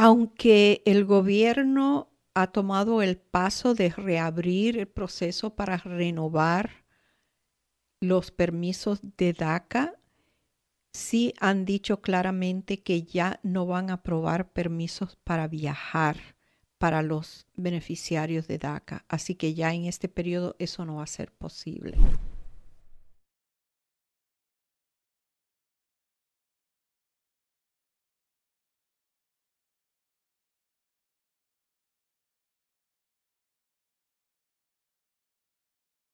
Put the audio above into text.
Aunque el gobierno ha tomado el paso de reabrir el proceso para renovar los permisos de DACA, sí han dicho claramente que ya no van a aprobar permisos para viajar para los beneficiarios de DACA. Así que ya en este periodo eso no va a ser posible.